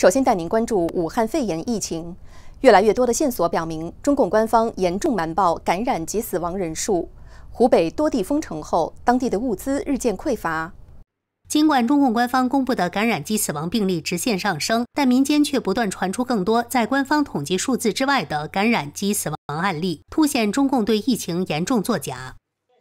首先带您关注武汉肺炎疫情，越来越多的线索表明，中共官方严重瞒报感染及死亡人数。湖北多地封城后，当地的物资日渐匮乏。尽管中共官方公布的感染及死亡病例直线上升，但民间却不断传出更多在官方统计数字之外的感染及死亡案例，凸显中共对疫情严重作假。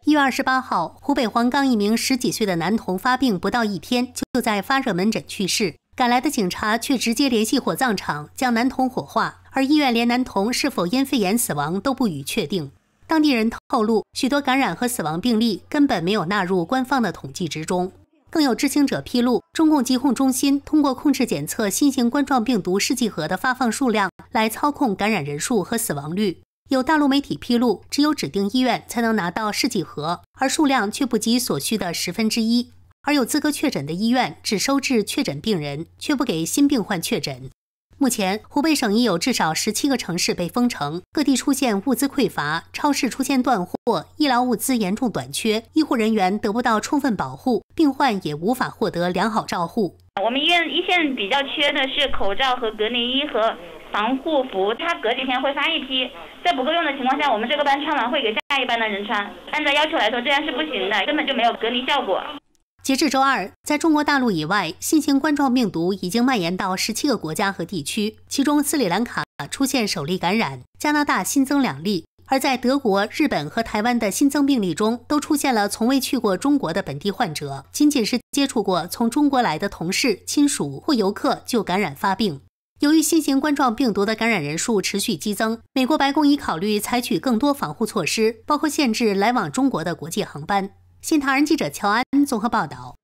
一月二十八号，湖北黄冈一名十几岁的男童发病不到一天，就在发热门诊去世。赶来的警察却直接联系火葬场，将男童火化。而医院连男童是否因肺炎死亡都不予确定。当地人透露，许多感染和死亡病例根本没有纳入官方的统计之中。更有知情者披露，中共疾控中心通过控制检测新型冠状病毒试剂盒的发放数量，来操控感染人数和死亡率。有大陆媒体披露，只有指定医院才能拿到试剂盒，而数量却不及所需的十分之一。而有资格确诊的医院只收治确诊病人，却不给新病患确诊。目前，湖北省已有至少十七个城市被封城，各地出现物资匮乏，超市出现断货，医疗物资严重短缺，医护人员得不到充分保护，病患也无法获得良好照护。我们医院一线比较缺的是口罩和隔离衣和防护服，他隔几天会发一批，在不够用的情况下，我们这个班穿完会给下一班的人穿。按照要求来说，这样是不行的，根本就没有隔离效果。截至周二，在中国大陆以外，新型冠状病毒已经蔓延到十七个国家和地区，其中斯里兰卡出现首例感染，加拿大新增两例，而在德国、日本和台湾的新增病例中，都出现了从未去过中国的本地患者，仅仅是接触过从中国来的同事、亲属或游客就感染发病。由于新型冠状病毒的感染人数持续激增，美国白宫已考虑采取更多防护措施，包括限制来往中国的国际航班。《新唐人》记者乔安综合报道。